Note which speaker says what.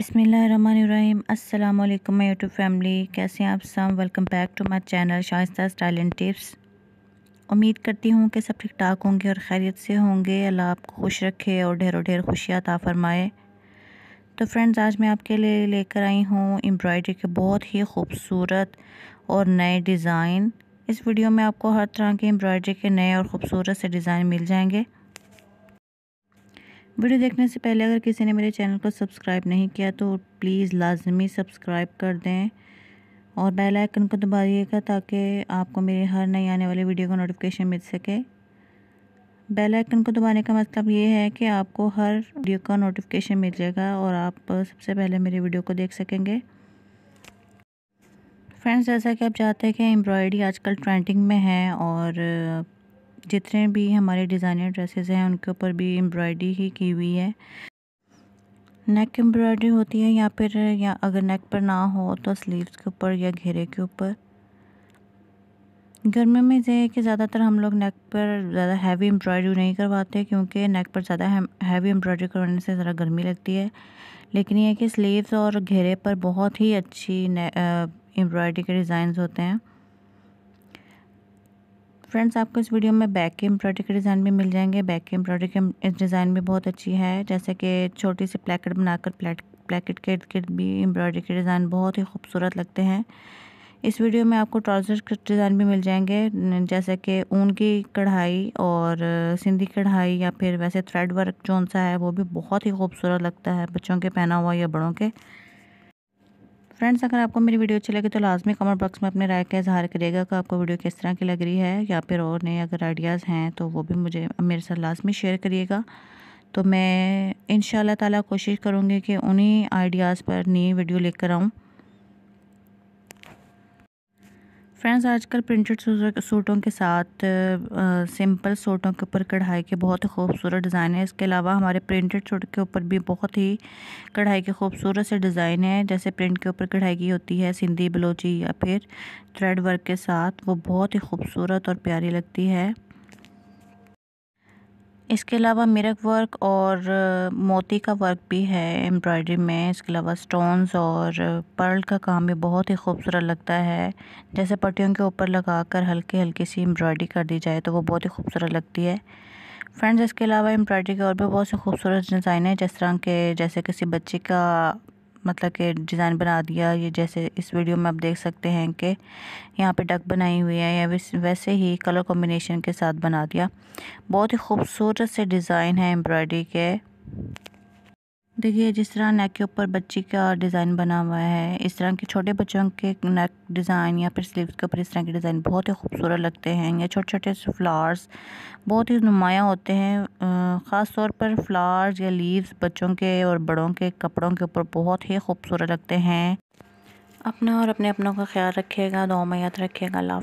Speaker 1: बिसमीम् अल्लाम वालेकुम YouTube family कैसे हैं आप सब welcome back to my channel Shaista style and tips उम्मीद करती हूँ कि सब ठीक ठाक होंगे और खैरियत से होंगे अल्लाह आपको खुश रखे और ढेरों ढेर खुशियाँ ता फरमाए तो फ्रेंड्स आज मैं आपके लिए लेकर आई हूँ एम्ब्रॉयडरी के बहुत ही खूबसूरत और नए डिज़ाइन इस वीडियो में आपको हर तरह के एम्ब्रॉयडरी के नए और ख़ूबसूरत से डिज़ाइन मिल जाएंगे वीडियो देखने से पहले अगर किसी ने मेरे चैनल को सब्सक्राइब नहीं किया तो प्लीज़ लाजमी सब्सक्राइब कर दें और बेल आइकन को दबाइएगा ताकि आपको मेरे हर नई आने वाली वीडियो का नोटिफिकेशन मिल सके बेल आइकन को दबाने का मतलब ये है कि आपको हर वीडियो का नोटिफिकेशन मिल जाएगा और आप सबसे पहले मेरे वीडियो को देख सकेंगे फ्रेंड्स जैसा कि आप चाहते हैं कि एम्ब्रॉयडरी आजकल ट्रेंडिंग में है और जितने भी हमारे डिज़ाइनर ड्रेसेस हैं उनके ऊपर भी एम्ब्रॉयडरी ही की हुई है नेक एम्ब्रॉयडरी होती है या फिर या अगर नेक पर ना हो तो स्लीव्स के ऊपर या घेरे के ऊपर गर्मियों में यह है कि ज़्यादातर हम लोग नेक पर ज़्यादा हैवी एम्ब्रॉयडरी नहीं करवाते क्योंकि नेक पर ज़्यादा हैवी एम्ब्रॉयडरी करवाने से ज़रा गर्मी लगती है लेकिन यह कि स्लीव्स और घेरे पर बहुत ही अच्छी एम्ब्रॉयडरी के डिज़ाइन होते हैं फ्रेंड्स आपको इस वीडियो में बैक के एम्ब्रॉयडरी के डिज़ाइन भी मिल जाएंगे बैक के एम्ब्रॉयडरी के डिज़ाइन भी बहुत अच्छी है जैसे कि छोटी सी प्लेकेट बनाकर प्लेट प्लेकेट के इर्द भी एम्ब्रॉयडरी के डिज़ाइन बहुत ही खूबसूरत लगते हैं इस वीडियो में आपको ट्राउज़र के डिज़ाइन भी मिल जाएंगे जैसे कि ऊन की कढ़ाई और सिंधी कढ़ाई या फिर वैसे थ्रेड वर्क जो सा है वो भी बहुत ही खूबसूरत लगता है बच्चों के पहना हुआ या बड़ों के फ्रेंड्स अगर आपको मेरी वीडियो अच्छी लगी तो लाजमी कमेंट बॉक्स में अपने राय का इजहार करिएगा कि आपको वीडियो किस तरह की लग रही है या फिर और नए अगर आइडियाज़ हैं तो वो भी मुझे मेरे साथ लाजमी शेयर करिएगा तो मैं इन ताला कोशिश करूँगी कि उन्हीं आइडियाज़ पर नई वीडियो लेकर आऊँ फ्रेंड्स आजकल प्रिंटेड सूटों के साथ आ, सिंपल सूटों के ऊपर कढ़ाई के बहुत ही खूबसूरत डिज़ाइन है इसके अलावा हमारे प्रिंटेड सूट के ऊपर भी बहुत ही कढ़ाई के खूबसूरत से डिज़ाइन है जैसे प्रिंट के ऊपर कढ़ाई की होती है सिंधी बलोची या फिर थ्रेड वर्क के साथ वो बहुत ही खूबसूरत और प्यारी लगती है इसके अलावा मिरक वर्क और मोती का वर्क भी है एम्ब्रॉयडरी में इसके अलावा स्टोन्स और पर्ल का काम भी बहुत ही खूबसूरत लगता है जैसे पट्टियों के ऊपर लगा कर हल्की हल्की सी एम्ब्रॉयडरी कर दी जाए तो वो बहुत ही खूबसूरत लगती है फ्रेंड्स इसके अलावा एम्ब्रॉयडरी के और भी बहुत से खूबसूरत डिज़ाइन है जिस तरह के जैसे किसी बच्चे का मतलब कि डिज़ाइन बना दिया ये जैसे इस वीडियो में आप देख सकते हैं कि यहाँ पे डक बनाई हुई है या वैसे ही कलर कॉम्बिनेशन के साथ बना दिया बहुत ही खूबसूरत से डिज़ाइन है एम्ब्रॉयडरी के देखिए जिस तरह नेक के ऊपर बच्ची का डिज़ाइन बना हुआ है इस तरह के छोटे बच्चों के नेक डिज़ाइन या फिर स्लीव के ऊपर इस तरह के डिज़ाइन बहुत ही खूबसूरत लगते हैं या छोटे छोटे फ्लावर्स बहुत ही नुमाया होते हैं ख़ास तौर पर फ्लावर्स या लीव्स बच्चों के और बड़ों के कपड़ों के ऊपर बहुत ही खूबसूरत लगते हैं अपना और अपने अपनों का ख्याल रखिएगा दो मैत याद रखिएगा